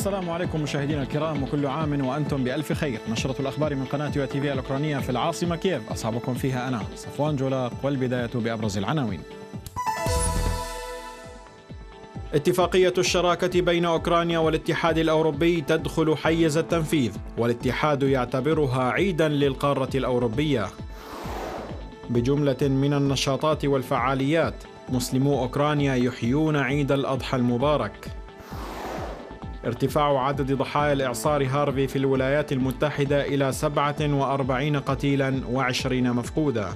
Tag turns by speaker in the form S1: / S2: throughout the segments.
S1: السلام عليكم مشاهدينا الكرام وكل عام وانتم بالف خير، نشرة الاخبار من قناه يو تي في الاوكرانيه في العاصمه كييف، اصحابكم فيها انا صفوان جولاق والبدايه بابرز العناوين. اتفاقية الشراكة بين أوكرانيا والاتحاد الأوروبي تدخل حيز التنفيذ والاتحاد يعتبرها عيدا للقارة الأوروبية بجملة من النشاطات والفعاليات مسلمو أوكرانيا يحيون عيد الأضحى المبارك ارتفاع عدد ضحايا الإعصار هارفي في الولايات المتحدة إلى 47 قتيلا و20 مفقودة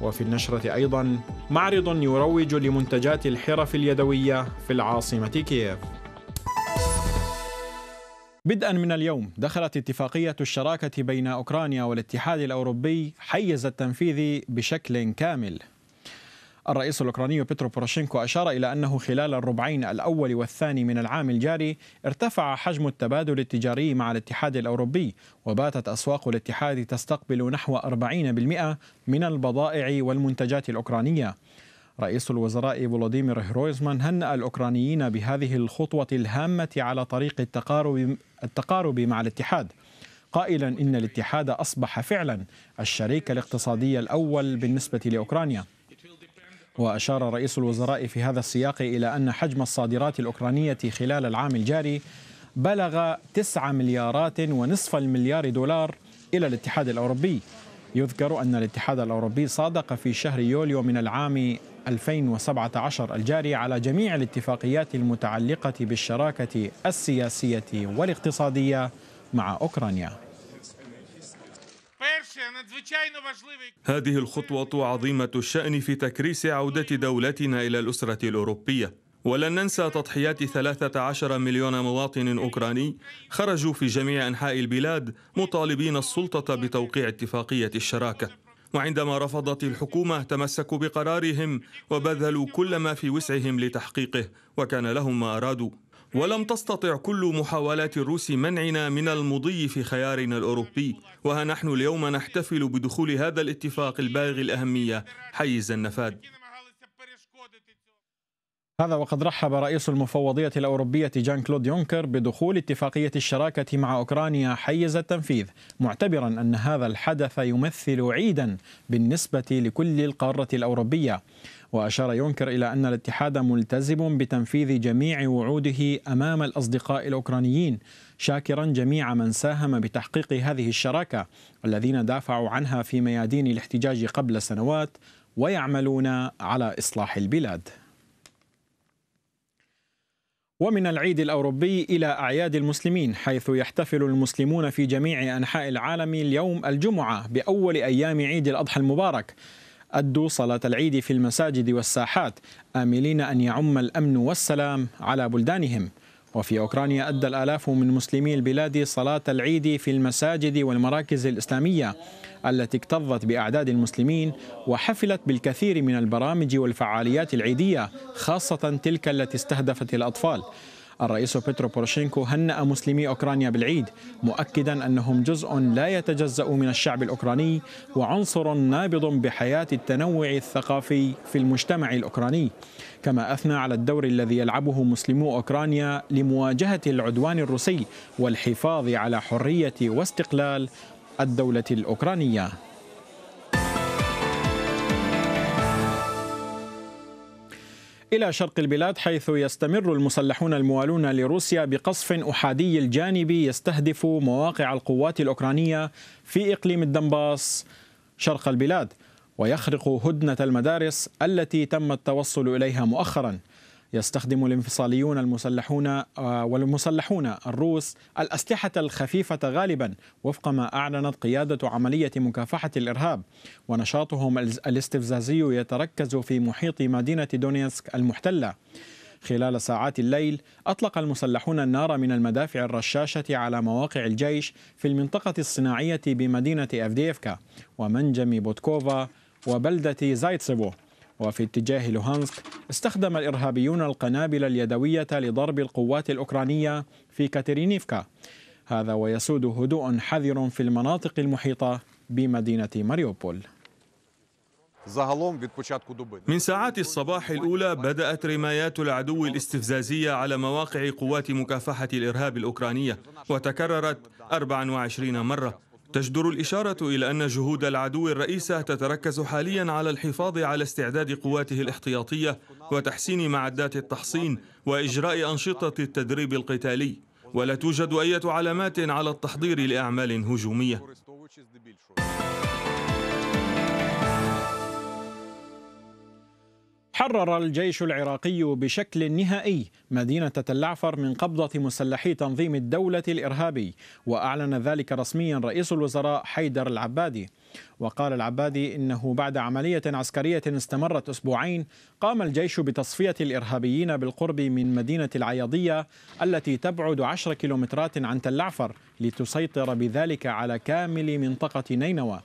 S1: وفي النشرة أيضا معرض يروج لمنتجات الحرف اليدوية في العاصمة كييف بدءا من اليوم دخلت اتفاقية الشراكة بين أوكرانيا والاتحاد الأوروبي حيز التنفيذ بشكل كامل الرئيس الأوكراني بيترو بوروشينكو أشار إلى أنه خلال الربعين الأول والثاني من العام الجاري ارتفع حجم التبادل التجاري مع الاتحاد الأوروبي وباتت أسواق الاتحاد تستقبل نحو 40% من البضائع والمنتجات الأوكرانية رئيس الوزراء فولوديمير هيرويزمان هنأ الأوكرانيين بهذه الخطوة الهامة على طريق التقارب, التقارب مع الاتحاد قائلا إن الاتحاد أصبح فعلا الشريك الاقتصادي الأول بالنسبة لأوكرانيا وأشار رئيس الوزراء في هذا السياق إلى أن حجم الصادرات الأوكرانية خلال العام الجاري بلغ 9 مليارات ونصف المليار دولار إلى الاتحاد الأوروبي يذكر أن الاتحاد الأوروبي صادق في شهر يوليو من العام 2017 الجاري على جميع الاتفاقيات المتعلقة بالشراكة
S2: السياسية والاقتصادية مع أوكرانيا هذه الخطوة عظيمة الشأن في تكريس عودة دولتنا إلى الأسرة الأوروبية ولن ننسى تضحيات 13 مليون مواطن أوكراني خرجوا في جميع أنحاء البلاد مطالبين السلطة بتوقيع اتفاقية الشراكة وعندما رفضت الحكومة تمسكوا بقرارهم وبذلوا كل ما في وسعهم لتحقيقه وكان لهم ما أرادوا ولم تستطع كل محاولات الروس منعنا من المضي في خيارنا الأوروبي وها نحن اليوم نحتفل بدخول هذا الاتفاق البالغ الأهمية حيز النفاذ
S1: هذا وقد رحب رئيس المفوضية الأوروبية جان كلود يونكر بدخول اتفاقية الشراكة مع أوكرانيا حيز التنفيذ معتبرا أن هذا الحدث يمثل عيدا بالنسبة لكل القارة الأوروبية وأشار يونكر إلى أن الاتحاد ملتزم بتنفيذ جميع وعوده أمام الأصدقاء الأوكرانيين شاكرا جميع من ساهم بتحقيق هذه الشراكة الذين دافعوا عنها في ميادين الاحتجاج قبل سنوات ويعملون على إصلاح البلاد ومن العيد الأوروبي إلى أعياد المسلمين حيث يحتفل المسلمون في جميع أنحاء العالم اليوم الجمعة بأول أيام عيد الأضحى المبارك أدوا صلاة العيد في المساجد والساحات آملين أن يعم الأمن والسلام على بلدانهم وفي أوكرانيا أدى الآلاف من مسلمي البلاد صلاة العيد في المساجد والمراكز الإسلامية التي اكتظت بأعداد المسلمين وحفلت بالكثير من البرامج والفعاليات العيدية خاصة تلك التي استهدفت الأطفال الرئيس بيترو بوروشينكو هنأ مسلمي أوكرانيا بالعيد مؤكدا أنهم جزء لا يتجزأ من الشعب الأوكراني وعنصر نابض بحياة التنوع الثقافي في المجتمع الأوكراني كما أثنى على الدور الذي يلعبه مسلمو أوكرانيا لمواجهة العدوان الروسي والحفاظ على حرية واستقلال الدولة الأوكرانية إلى شرق البلاد حيث يستمر المسلحون الموالون لروسيا بقصف أحادي الجانبي يستهدف مواقع القوات الأوكرانية في إقليم الدنباس شرق البلاد ويخرق هدنة المدارس التي تم التوصل إليها مؤخراً يستخدم الانفصاليون المسلحون آه، والمسلحون الروس الأسلحة الخفيفة غالبا وفق ما أعلنت قيادة عملية مكافحة الإرهاب ونشاطهم الاستفزازي يتركز في محيط مدينة دونيسك المحتلة خلال ساعات الليل أطلق المسلحون النار من المدافع الرشاشة على مواقع الجيش في المنطقة الصناعية بمدينة أفديفكا ومنجم بوتكوفا وبلدة زايتسيفو وفي اتجاه لوهانسك استخدم الإرهابيون القنابل اليدوية لضرب القوات الأوكرانية في كاترينيفكا هذا ويسود هدوء حذر في المناطق المحيطة بمدينة ماريوبول
S2: من ساعات الصباح الأولى بدأت رمايات العدو الاستفزازية على مواقع قوات مكافحة الإرهاب الأوكرانية وتكررت 24 مرة تجدر الإشارة إلى أن جهود العدو الرئيسة تتركز حاليا على الحفاظ على استعداد قواته الاحتياطية وتحسين معدات التحصين وإجراء أنشطة التدريب القتالي ولا توجد أي علامات على التحضير لأعمال هجومية
S1: حرر الجيش العراقي بشكل نهائي مدينة تل عفر من قبضة مسلحي تنظيم الدولة الإرهابي وأعلن ذلك رسميا رئيس الوزراء حيدر العبادي وقال العبادي إنه بعد عملية عسكرية استمرت أسبوعين قام الجيش بتصفية الإرهابيين بالقرب من مدينة العياضية التي تبعد عشر كيلومترات عن تل عفر لتسيطر بذلك على كامل منطقة نينوى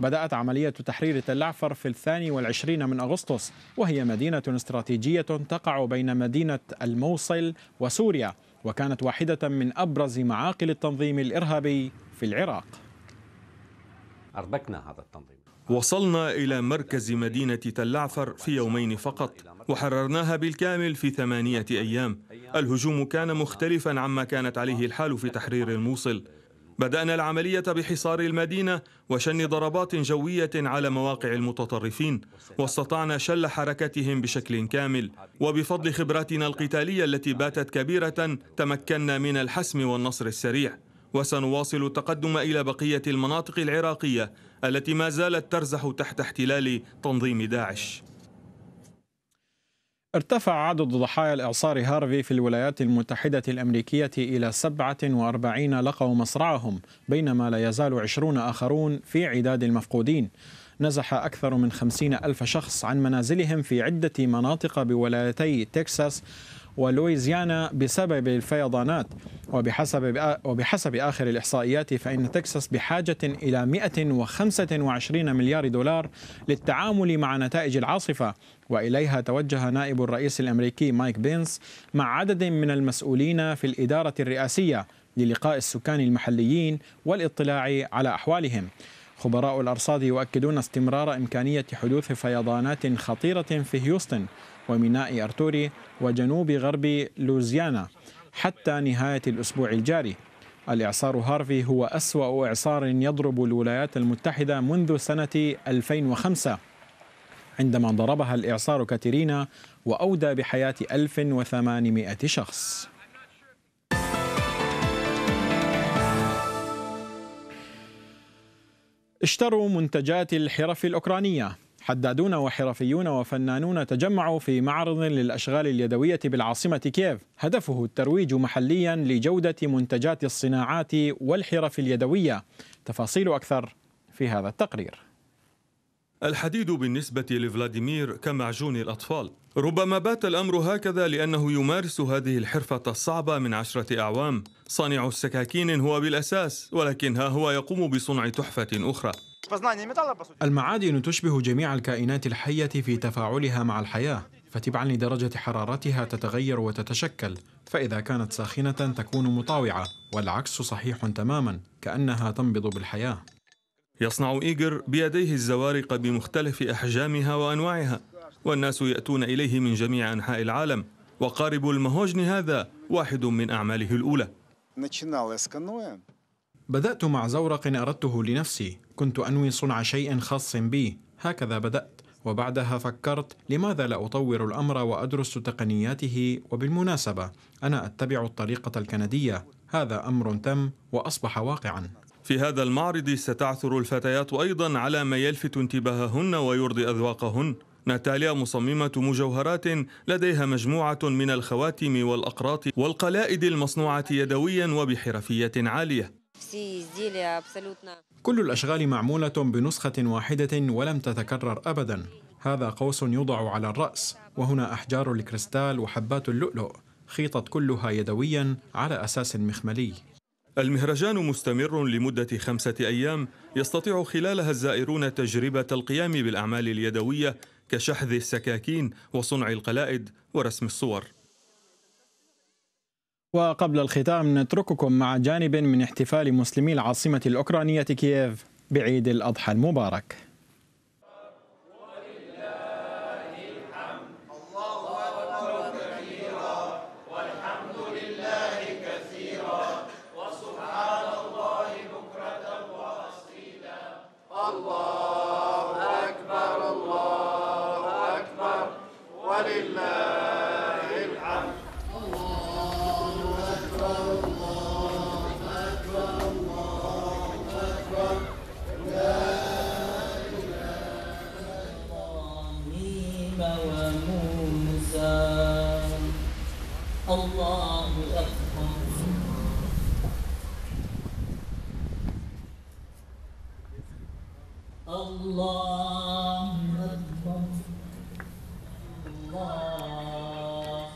S1: بدأت عملية تحرير تل عفر في الثاني والعشرين من أغسطس وهي مدينة استراتيجية تقع بين مدينة الموصل وسوريا وكانت واحدة من أبرز معاقل التنظيم الإرهابي في العراق
S2: أربكنا هذا التنظيم وصلنا إلى مركز مدينة تلعفر في يومين فقط وحررناها بالكامل في ثمانية أيام الهجوم كان مختلفا عما كانت عليه الحال في تحرير الموصل بدأنا العملية بحصار المدينة وشن ضربات جوية على مواقع المتطرفين واستطعنا شل حركتهم بشكل كامل وبفضل خبراتنا القتالية التي باتت كبيرة تمكنا من الحسم والنصر السريع وسنواصل التقدم إلى بقية المناطق العراقية التي ما زالت ترزح تحت احتلال تنظيم داعش
S1: ارتفع عدد ضحايا الإعصار هارفي في الولايات المتحدة الأمريكية إلى 47 لقوا مصرعهم بينما لا يزال 20 آخرون في عداد المفقودين نزح أكثر من 50 ألف شخص عن منازلهم في عدة مناطق بولايتي تكساس ولويزيانا بسبب الفيضانات وبحسب وبحسب آخر الإحصائيات فإن تكساس بحاجة إلى 125 مليار دولار للتعامل مع نتائج العاصفة واليها توجه نائب الرئيس الامريكي مايك بينس مع عدد من المسؤولين في الاداره الرئاسيه للقاء السكان المحليين والاطلاع على احوالهم. خبراء الارصاد يؤكدون استمرار امكانيه حدوث فيضانات خطيره في هيوستن وميناء ارتوري وجنوب غرب لوزيانا حتى نهايه الاسبوع الجاري. الإعصار هارفي هو أسوأ إعصار يضرب الولايات المتحدة منذ سنة 2005 عندما ضربها الإعصار كاترينا وأودى بحياة 1800 شخص اشتروا منتجات الحرف الأوكرانية حدادون وحرفيون وفنانون تجمعوا في معرض للأشغال اليدوية بالعاصمة كييف هدفه الترويج محليا لجودة منتجات الصناعات والحرف اليدوية تفاصيل أكثر في هذا التقرير
S2: الحديد بالنسبة لفلاديمير كمعجون الأطفال ربما بات الأمر هكذا لأنه يمارس هذه الحرفة الصعبة من عشرة أعوام صانع السكاكين هو بالأساس ولكن ها هو يقوم بصنع تحفة أخرى
S1: المعادن تشبه جميع الكائنات الحية في تفاعلها مع الحياة فتبعا لدرجة حرارتها تتغير وتتشكل فإذا كانت ساخنة تكون مطاوعة والعكس صحيح تماما كأنها تنبض بالحياة
S2: يصنع إيجر بيديه الزوارق بمختلف أحجامها وأنواعها والناس يأتون إليه من جميع أنحاء العالم وقارب المهوجن هذا واحد من أعماله الأولى بدأت مع زورق أردته لنفسي
S1: كنت أنوي صنع شيء خاص بي هكذا بدأت وبعدها فكرت لماذا لا أطور الأمر وأدرس تقنياته وبالمناسبة أنا أتبع الطريقة الكندية هذا أمر تم وأصبح واقعا
S2: في هذا المعرض ستعثر الفتيات أيضا على ما يلفت انتباههن ويرضي أذواقهن ناتاليا مصممة مجوهرات لديها مجموعة من الخواتم والأقراط والقلائد المصنوعة يدويا وبحرفية عالية كل الأشغال
S1: معمولة بنسخة واحدة ولم تتكرر أبدا هذا قوس يوضع على الرأس وهنا أحجار الكريستال وحبات اللؤلؤ خيطت كلها يدويا على
S2: أساس مخملي المهرجان مستمر لمدة خمسة أيام يستطيع خلالها الزائرون تجربة القيام بالأعمال اليدوية كشحذ السكاكين وصنع القلائد ورسم الصور
S1: وقبل الختام نترككم مع جانب من احتفال مسلمي العاصمة الأوكرانية كييف بعيد الأضحى المبارك
S2: الله أكبر
S1: الله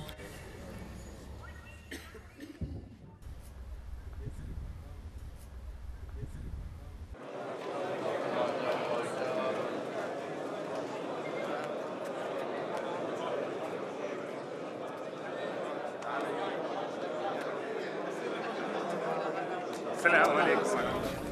S2: السلام عليكم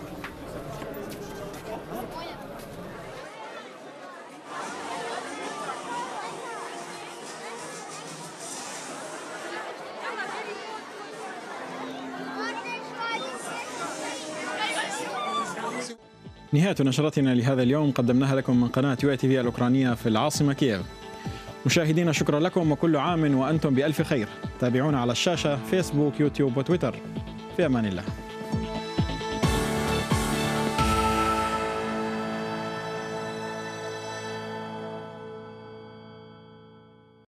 S1: نهاية نشرتنا لهذا اليوم قدمناها لكم من قناة يو تي في الأوكرانية في العاصمة كييف مشاهدينا شكرا لكم وكل عام وأنتم بألف خير تابعونا على الشاشة فيسبوك يوتيوب وتويتر في أمان الله